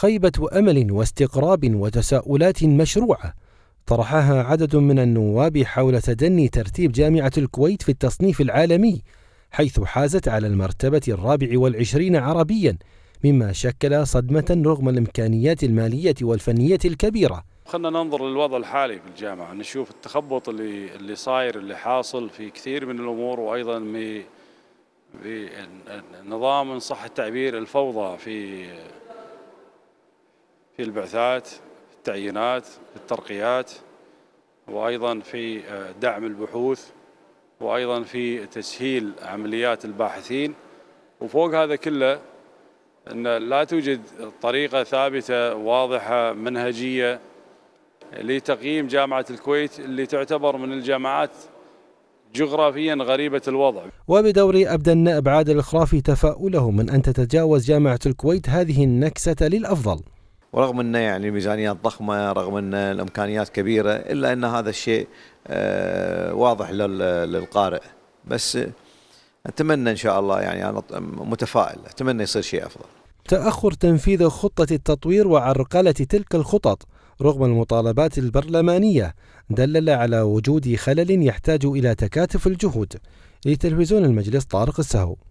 خيبة أمل واستقراب وتساؤلات مشروعة طرحها عدد من النواب حول تدني ترتيب جامعة الكويت في التصنيف العالمي حيث حازت على المرتبة الرابع والعشرين عربيا مما شكل صدمة رغم الإمكانيات المالية والفنية الكبيرة خلنا ننظر للوضع الحالي في الجامعة نشوف التخبط اللي, اللي صاير اللي حاصل في كثير من الأمور وأيضا في إن صح التعبير الفوضى في في البعثات في التعيينات في الترقيات وأيضا في آه، دعم البحوث وأيضا في تسهيل عمليات الباحثين وفوق هذا كله أن لا توجد طريقة ثابتة واضحة منهجية لتقييم جامعة الكويت اللي تعتبر من الجامعات جغرافيا غريبة الوضع وبدور أبدى النائب عادل الخرافي تفاؤله من أن تتجاوز جامعة الكويت هذه النكسة للأفضل ورغم أن يعني الميزانيات ضخمة رغم أن الإمكانيات كبيرة إلا أن هذا الشيء آه، واضح للقارئ بس أتمنى إن شاء الله يعني أنا متفائل أتمنى يصير شيء أفضل تأخر تنفيذ خطة التطوير وعرقلة تلك الخطط رغم المطالبات البرلمانية دلل على وجود خلل يحتاج إلى تكاتف الجهود لتلفزيون المجلس طارق السهو